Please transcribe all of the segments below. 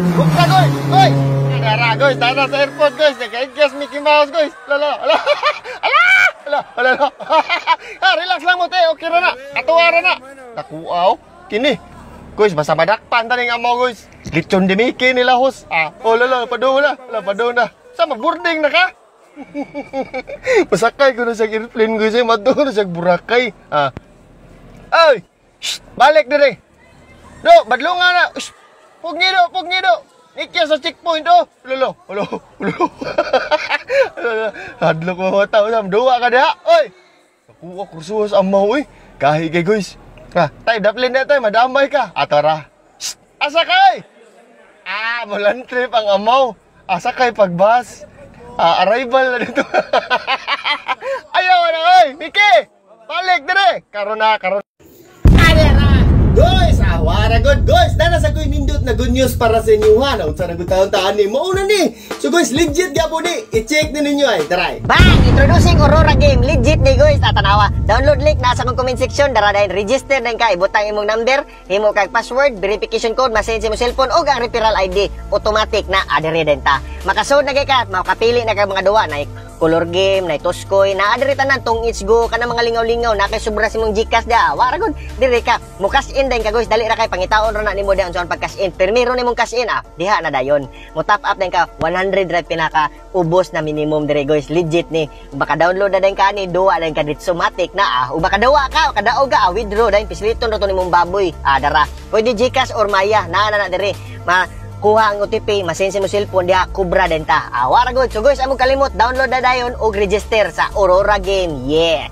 Book na guys! Guys! Tara guys! Tara sa airport guys! Nag-guess Mickey Mouse guys! Lala! Ala! Ala! Ala! Ala! ala. ha, relax lang mo te! Okay na na! Katuwara na! Nakuaw! Kini! Guys, basta madakpan tani nga mo guys! Litsyon di Mickey nila hos! Ah! Oh lala! Padaw na! Lala! Padaw na! Sa boarding na ka! Pasakay ko na sa airplane guys eh! Mato ko na sa burakay! Ah! Ay! Shh! Balik dire! No! Badlong nga na! Shh! Huwag niyo do, huwag niyo do. Nikya sa checkpoint oh. Lolo, lolo, lolo. Hadlok mo tao sam duwa ka da. Oy. Ako oh, ako kursus amaw eh. Kahi kay guys. Ha, tay daplin na tay madamay ka. Atara. Asa kay? Ah, mulan trip ang amaw. Asa kay pagbas? Ah, arrival na dito. Ayaw na oy, Mickey! Balik dire. Karon na, karon good guys, dana sa ko'y nindot na good news para sa inyo ha. Naunsa na good taon ani? ni mauna ni. So guys, legit ga ni. I-check na ninyo ay, taray. Bang! Introducing Aurora Game. Legit ni guys, atanawa. Download link nasa kong comment section. Dara dahil register na ka. Ibutang imong number, imo kag password, verification code, sa imong cellphone, o ang referral ID. Automatic na adere din ta. Makasood na kay ka, makapili na kag mga duwa na color game na ituskoy na adirita na tong it's go kana mga lingaw-lingaw na kay sobra si mong gcash da wa ra gud diri ka mo cash in din ka guys dali ra kay pangitaon ra na nimo diyan sa pag cash in pero ni mong cash in ah diha na dayon mo top up din ka 100 ra pinaka ubos na minimum diri guys legit ni baka download na din ka ni duwa din ka dito matic na ah o baka dawa ka kadaog ka ah, withdraw din pisliton ra ni mong baboy ah dara pwede gcash or maya na na, na dire ma kuha ang OTP, masensin mo cellphone diha, kubra din ta. Awara good. So guys, among kalimot, download na dayon og register sa Aurora Game. Yeah.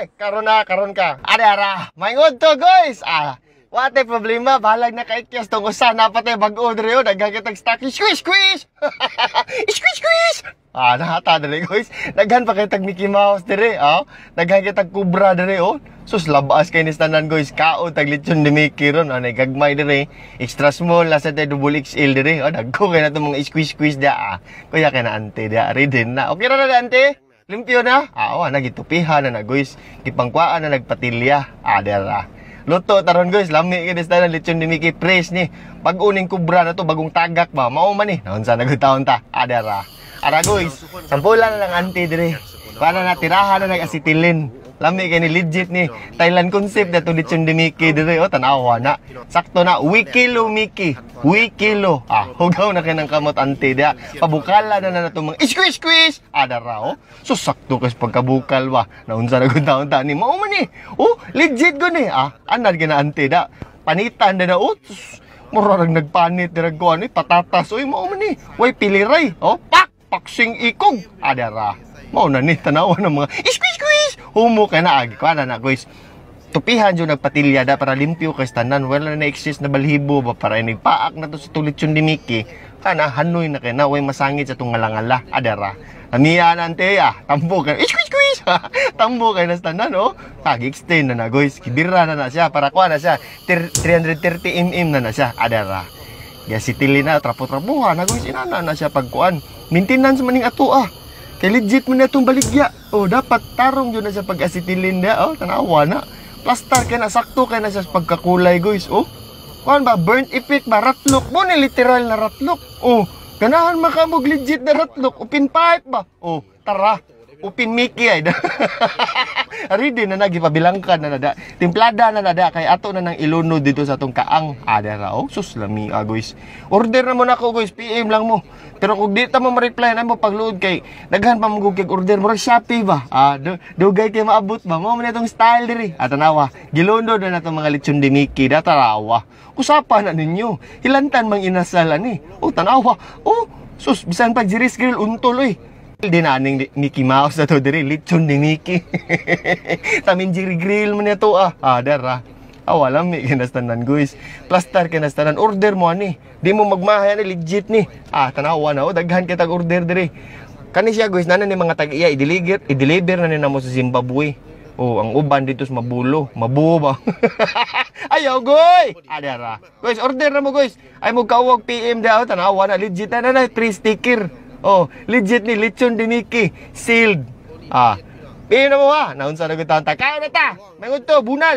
Eh, karon na, karon ka. Ara ara. Maingod to guys. Ah, Wate problema, balag na kaikyas tong usa na patay bag order oh. diri o daghan kitag stock. Squish squish. squish squish. Ah, nahata dali guys. Daghan pa kay tag Mickey Mouse diri, oh. Ah. Daghan kay tag Cobra diri, oh. Sus labas kay ni tanan guys. Kao tag lechon ni Mickey ron, anay gagmay diri. Extra small lasa tay double XL diri. Oh, ah, dagko kay nato mga squish squish da. Ah. Kuya kay na ante da, ridin na. Okay ra na ante. Limpyo na. Ah, oh, nagitupihan na na guys. Gipangkuan na nagpatilya. Ah, dera. Luto taron guys, lami kini sa tanan lechon ni Mickey Fresh ni. Pag uning kubra na to bagong tagak ba, mao man ni. Naon sa nagtaon ta? Adara. Ara guys, sampulan na lang anti dire. Para natirahan na nag asitilin Lami kay ni legit ni Thailand concept na tulit yung dimiki dito. oh, tanawa na. Sakto na. Wikilo Miki. Wikilo. Ah, hugaw na kayo ng kamot ante. Dia, pabukala na na itong mga squish squish. Ada ah, rao. Oh. So, sakto kasi pagkabukal ba. Naunsa na kung taon tani. Mauman ni. Eh. Oh, legit ko ni. Eh. Ah, anad ka na ante. Da, panitan na na. Oh, murarang nagpanit. Dirag ko ano. Eh. Patatas. Uy, mauman ni. Way, piliray. Oh, pak! paksing ikog. Adara. Mao na ni tanawa ng mga squeeze squeeze. Humo kay na agi ko na guys. Tupihan jud nagpatilyada para limpyo kay tanan wala na exist na balhibo ba para inig paak na to sa tulit yun ni Mickey. Kana hanoy na kay naway masangit sa tong tungalangala. Adara. Amiya nante ya, ah. Tambo kay squeeze squeeze. Tambo kay na tanan oh. Agi extend na na guys. Kibira na na siya para kuha na siya. 330 mm na na siya. Adara. Ya si Tili na trapo-trapuhan na guys inana na siya pagkuan maintenance man ning ato ah. Kay legit man atong baligya. Oh, dapat tarong jud na sa pag-acetilin da. Oh, tanawa na. Plastar kay na sakto kay na sa pagkakulay, guys. Oh. Kuan ba burn effect ba ratlok mo ni literal na ratlok. Oh, ganahan makamog legit na ratlok. Upin pipe ba? Oh, tara. Upin Mickey ay. Ready na nagipabilangkan na nada. Timplada na nada kay ato na nang ilunod dito sa tong kaang ada ra og sus lami ah, guys. Order na mo na ko guys, PM lang mo. Pero kung di ta mo ma-reply na mo pagluod kay daghan pa mo gugig order mo ra Shopee ba. Ah, do, dugay kay maabot ba mo man itong style diri. Atanawa, ah, gilunod na natong mga lechon de Mickey da tarawa Usapan na ninyo. Hilantan mang inasalan ni. Eh. Oh, o tanawa. oh sus bisan pa jiris grill untol eh dinaning ni Mickey Mouse na to diri lechon ni Mickey tamin jiri grill man to ah adar ah awala ah, ah mi kinastanan guys plaster kinastanan order mo ani di mo magmahaya ni legit ni ah tanaw na o oh. daghan kita order diri kani siya guys nanan ni mga tag iya i-deliver i-deliver na ni namo sa Zimbabwe Oh, ang uban dito's mabulo. Mabuo ba? Ayaw, goy! Adara. Ah, ah. Guys, order na mo, guys. Ay, mo kawag PM daw. tanaw na, legit na na, 3 sticker. Oh, legit ni, lecon di Mickey. Sealed. Ah. Pin eh, na mo ha? Naunsa na kita ang takaw na ta. May